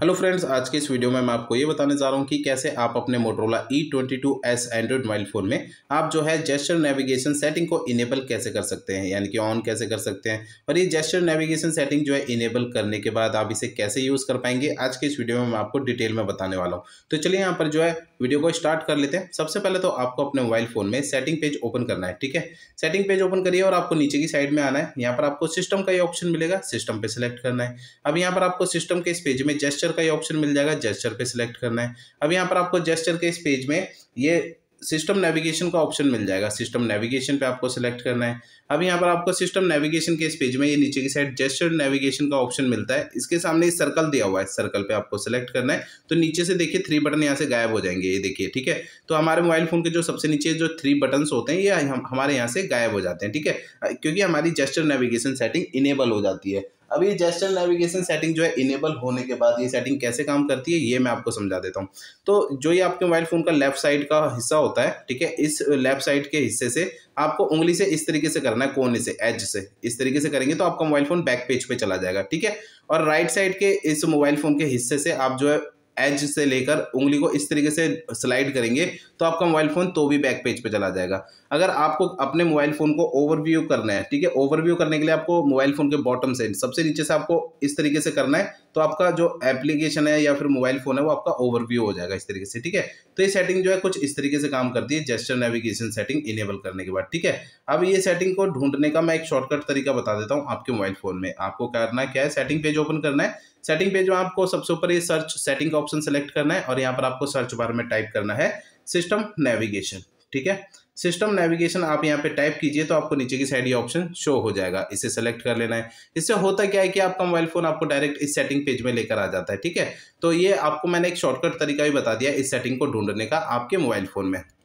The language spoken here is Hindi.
हेलो फ्रेंड्स आज के इस वीडियो में मैं आपको ये बताने जा रहा हूँ कि कैसे आप अपने Motorola E twenty two S android mobile phone में आप जो है जेस्टर नेविगेशन सेटिंग को इनेबल कैसे कर सकते हैं यानी कि ऑन कैसे कर सकते हैं और ये जेस्टर नेविगेशन सेटिंग जो है इनेबल करने के बाद आप इसे कैसे यूज़ कर पाएंगे आज के इस वीडियो में मैं आपको डिटेल में बताने वाला हूँ तो चलिए यहाँ पर जो है वीडियो को स्टार्ट कर लेते हैं सबसे पहले तो आपको अपने मोबाइल फ़ोन में सेटिंग पेज ओपन करना है ठीक है सेटिंग पेज ओपन करिए और आपको नीचे की साइड में आना है यहाँ पर आपको सिस्टम का ये ऑप्शन मिलेगा सिस्टम पर सिलेक्ट करना है अब यहाँ पर आपको सिस्टम के इस पेज में जेस्टर जेस्टर का ये ऑप्शन मिल जाएगा जेस्टर पे सिलेक्ट करना है अब यहाँ पर आपको जेस्टर के इस पेज में ये सिस्टम नेविगेशन का ऑप्शन मिल जाएगा सिस्टम नेविगेशन पे आपको सिलेक्ट करना है अब यहाँ पर आपको सिस्टम नेविगेशन के इस पेज में ये नीचे की साइड जेस्टर नेविगेशन का ऑप्शन मिलता है इसके सामने इस सर्कल दिया हुआ है सर्कल पे आपको सिलेक्ट करना है तो नीचे से देखिए थ्री बटन यहाँ से गायब हो जाएंगे ये देखिए ठीक है तो हमारे मोबाइल फोन के जो सबसे नीचे जो थ्री बटन होते हैं ये हम हमारे यहाँ से गायब हो जाते हैं ठीक है क्योंकि हमारी जेस्टर नेविगेशन सेटिंग इनेबल हो जाती है अब ये जेस्टर नेविगेशन सेटिंग जो है इनेबल होने के बाद ये सेटिंग कैसे काम करती है ये मैं आपको समझा देता हूँ तो जो ये आपके मोबाइल फ़ोन का लेफ्ट साइड का हिस्सा होता है ठीक है इस लेफ्ट साइड के हिस्से से आपको उंगली से इस तरीके से करना है कोने से एज से इस तरीके से करेंगे तो आपका मोबाइल फ़ोन बैक पेज पे चला जाएगा ठीक है और राइट साइड के इस मोबाइल फ़ोन के हिस्से से आप जो है एज से लेकर उंगली को इस तरीके से स्लाइड करेंगे तो आपका मोबाइल फ़ोन तो भी बैक पेज पे चला जाएगा अगर आपको अपने मोबाइल फ़ोन को ओवरव्यू करना है ठीक है ओवरव्यू करने के लिए आपको मोबाइल फ़ोन के बॉटम से सबसे नीचे से आपको इस तरीके से करना है तो आपका जो एप्लीकेशन है या फिर मोबाइल फोन है वो आपका ओवरव्यू हो जाएगा इस तरीके से ठीक है तो ये सेटिंग जो है कुछ इस तरीके से काम करती है जेस्टर नेविगेशन सेटिंग इनेबल करने के बाद ठीक है अब ये सेटिंग को ढूंढने का मैं एक शॉर्टकट तरीका बता देता हूँ आपके मोबाइल फोन में आपको करना क्या है सेटिंग पेज ओपन करना है सेटिंग पेज में आपको सबसे ऊपर ये सर्च सेटिंग का ऑप्शन सेलेक्ट करना है और यहाँ पर आपको सर्च बार में टाइप करना है सिस्टम नेविगेशन ठीक है सिस्टम नेविगेशन आप यहाँ पे टाइप कीजिए तो आपको नीचे की साइड ये ऑप्शन शो हो जाएगा इसे सेलेक्ट कर लेना है इससे होता क्या है कि आपका मोबाइल फोन आपको डायरेक्ट इस सेटिंग पेज में लेकर आ जाता है ठीक है तो ये आपको मैंने एक शॉर्टकट तरीका भी बता दिया इस सेटिंग को ढूंढने का आपके मोबाइल फोन में